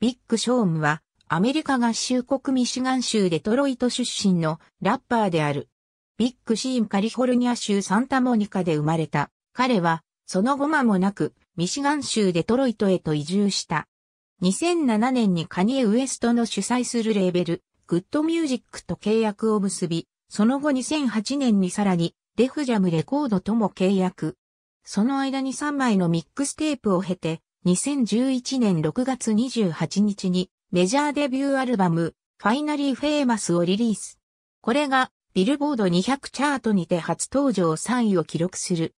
ビッグ・ショームは、アメリカ合衆国ミシガン州デトロイト出身のラッパーである。ビッグ・シーン・カリフォルニア州サンタモニカで生まれた。彼は、その後間もなく、ミシガン州デトロイトへと移住した。2007年にカニエ・ウエストの主催するレーベル、グッドミュージックと契約を結び、その後2008年にさらに、デフジャムレコードとも契約。その間に3枚のミックステープを経て、2011年6月28日にメジャーデビューアルバム、ファイナリーフェイマスをリリース。これがビルボード200チャートにて初登場3位を記録する。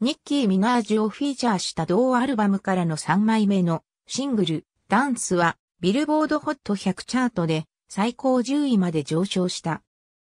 ニッキー・ミナージュをフィーチャーした同アルバムからの3枚目のシングル、ダンスはビルボードホット100チャートで最高10位まで上昇した。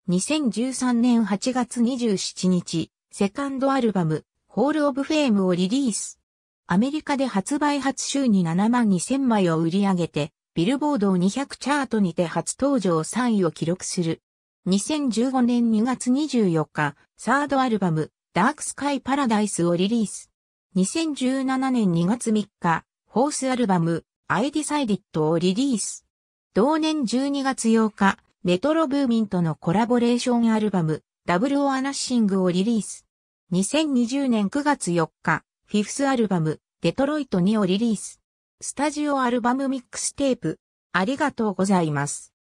2013年8月27日、セカンドアルバム、ホール・オブ・フェームをリリース。アメリカで発売初週に7万2000枚を売り上げて、ビルボード200チャートにて初登場3位を記録する。2015年2月24日、サードアルバム、ダークスカイパラダイスをリリース。2017年2月3日、ホースアルバム、アイディサイディットをリリース。同年12月8日、メトロブーミンとのコラボレーションアルバム、ダブルオアナッシングをリリース。2020年9月4日、フィフスアルバム、デトロイト2をリリース。スタジオアルバムミックステープ。ありがとうございます。